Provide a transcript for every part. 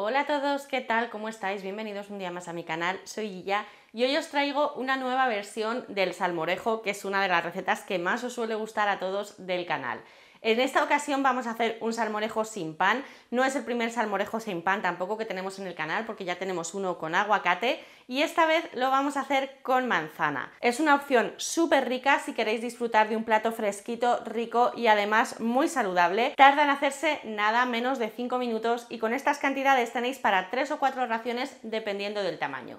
Hola a todos, ¿qué tal? ¿Cómo estáis? Bienvenidos un día más a mi canal, soy Guilla y hoy os traigo una nueva versión del salmorejo, que es una de las recetas que más os suele gustar a todos del canal. En esta ocasión vamos a hacer un salmorejo sin pan. No es el primer salmorejo sin pan tampoco que tenemos en el canal porque ya tenemos uno con aguacate y esta vez lo vamos a hacer con manzana. Es una opción súper rica si queréis disfrutar de un plato fresquito, rico y además muy saludable. Tarda en hacerse nada menos de 5 minutos y con estas cantidades tenéis para 3 o 4 raciones dependiendo del tamaño.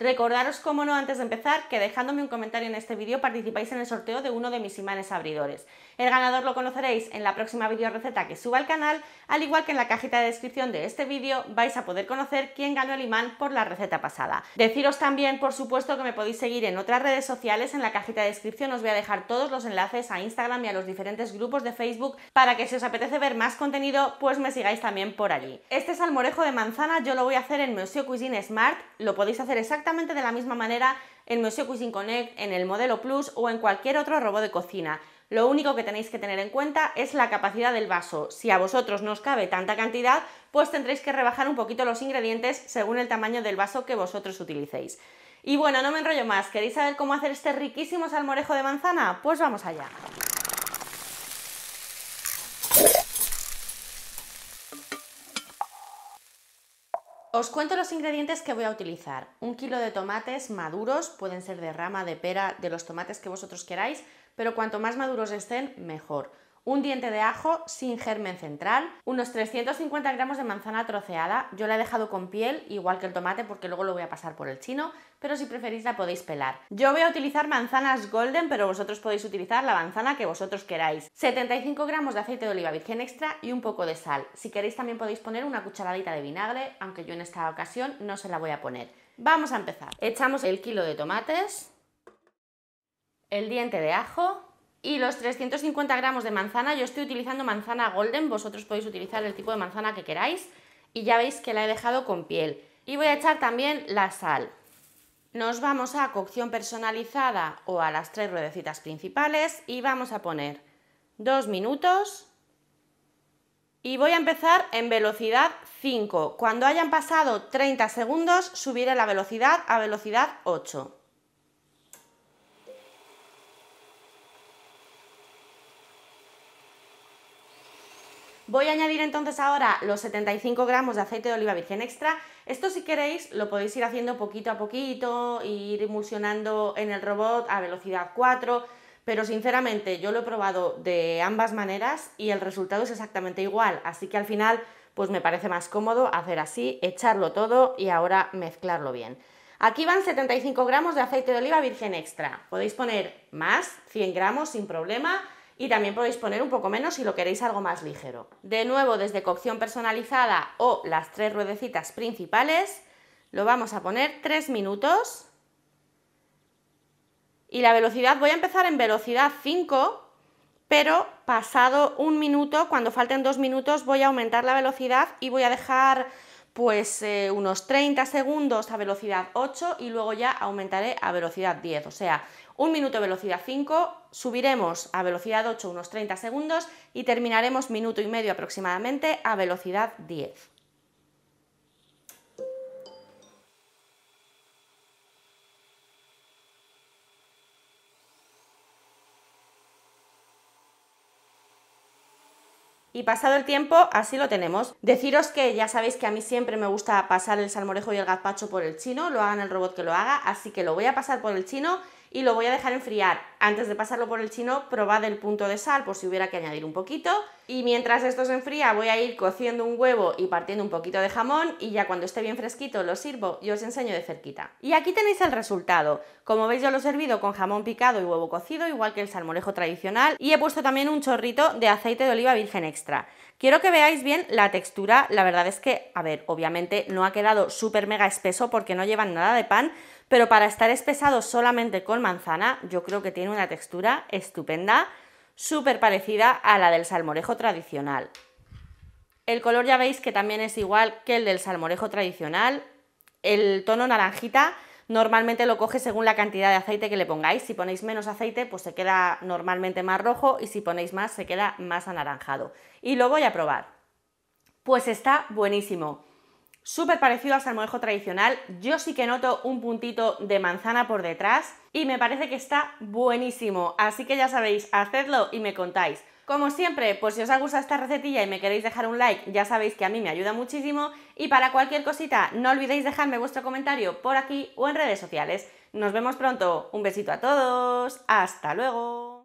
Recordaros, como no, antes de empezar, que dejándome un comentario en este vídeo participáis en el sorteo de uno de mis imanes abridores. El ganador lo conoceréis en la próxima video receta que suba al canal, al igual que en la cajita de descripción de este vídeo vais a poder conocer quién ganó el imán por la receta pasada. Deciros también, por supuesto, que me podéis seguir en otras redes sociales, en la cajita de descripción os voy a dejar todos los enlaces a Instagram y a los diferentes grupos de Facebook para que si os apetece ver más contenido, pues me sigáis también por allí. Este salmorejo de manzana yo lo voy a hacer en Museo Cuisine Smart, lo podéis hacer exactamente de la misma manera en Monsieur Cuisine Connect, en el modelo Plus o en cualquier otro robot de cocina. Lo único que tenéis que tener en cuenta es la capacidad del vaso. Si a vosotros no os cabe tanta cantidad, pues tendréis que rebajar un poquito los ingredientes según el tamaño del vaso que vosotros utilicéis. Y bueno, no me enrollo más. ¿Queréis saber cómo hacer este riquísimo salmorejo de manzana? Pues vamos allá. Os cuento los ingredientes que voy a utilizar. Un kilo de tomates maduros, pueden ser de rama, de pera, de los tomates que vosotros queráis, pero cuanto más maduros estén, mejor un diente de ajo sin germen central, unos 350 gramos de manzana troceada, yo la he dejado con piel, igual que el tomate porque luego lo voy a pasar por el chino, pero si preferís la podéis pelar. Yo voy a utilizar manzanas golden, pero vosotros podéis utilizar la manzana que vosotros queráis. 75 gramos de aceite de oliva virgen extra y un poco de sal. Si queréis también podéis poner una cucharadita de vinagre, aunque yo en esta ocasión no se la voy a poner. Vamos a empezar. Echamos el kilo de tomates, el diente de ajo, y los 350 gramos de manzana, yo estoy utilizando manzana golden, vosotros podéis utilizar el tipo de manzana que queráis. Y ya veis que la he dejado con piel. Y voy a echar también la sal. Nos vamos a cocción personalizada o a las tres ruedecitas principales y vamos a poner dos minutos. Y voy a empezar en velocidad 5. Cuando hayan pasado 30 segundos subiré la velocidad a velocidad 8. Voy a añadir entonces ahora los 75 gramos de aceite de oliva virgen extra. Esto si queréis lo podéis ir haciendo poquito a poquito, ir emulsionando en el robot a velocidad 4, pero sinceramente yo lo he probado de ambas maneras y el resultado es exactamente igual, así que al final pues me parece más cómodo hacer así, echarlo todo y ahora mezclarlo bien. Aquí van 75 gramos de aceite de oliva virgen extra, podéis poner más, 100 gramos sin problema, y también podéis poner un poco menos si lo queréis algo más ligero. De nuevo, desde cocción personalizada o las tres ruedecitas principales, lo vamos a poner 3 minutos. Y la velocidad, voy a empezar en velocidad 5, pero pasado un minuto, cuando falten dos minutos, voy a aumentar la velocidad y voy a dejar pues eh, unos 30 segundos a velocidad 8 y luego ya aumentaré a velocidad 10, o sea, un minuto velocidad 5, subiremos a velocidad 8 unos 30 segundos y terminaremos minuto y medio aproximadamente a velocidad 10. Y pasado el tiempo, así lo tenemos. Deciros que ya sabéis que a mí siempre me gusta pasar el salmorejo y el gazpacho por el chino, lo hagan el robot que lo haga, así que lo voy a pasar por el chino y lo voy a dejar enfriar. Antes de pasarlo por el chino, probad el punto de sal por si hubiera que añadir un poquito. Y mientras esto se enfría, voy a ir cociendo un huevo y partiendo un poquito de jamón y ya cuando esté bien fresquito lo sirvo y os enseño de cerquita. Y aquí tenéis el resultado. Como veis yo lo he servido con jamón picado y huevo cocido, igual que el salmorejo tradicional, y he puesto también un chorrito de aceite de oliva virgen extra. Quiero que veáis bien la textura, la verdad es que, a ver, obviamente no ha quedado súper mega espeso porque no llevan nada de pan, pero para estar espesado solamente con manzana, yo creo que tiene una textura estupenda, súper parecida a la del salmorejo tradicional. El color ya veis que también es igual que el del salmorejo tradicional. El tono naranjita normalmente lo coge según la cantidad de aceite que le pongáis. Si ponéis menos aceite, pues se queda normalmente más rojo y si ponéis más, se queda más anaranjado. Y lo voy a probar. Pues está buenísimo súper parecido al salmorejo tradicional. Yo sí que noto un puntito de manzana por detrás y me parece que está buenísimo. Así que ya sabéis, hacedlo y me contáis. Como siempre, pues si os ha gustado esta recetilla y me queréis dejar un like, ya sabéis que a mí me ayuda muchísimo. Y para cualquier cosita, no olvidéis dejarme vuestro comentario por aquí o en redes sociales. Nos vemos pronto. Un besito a todos. Hasta luego.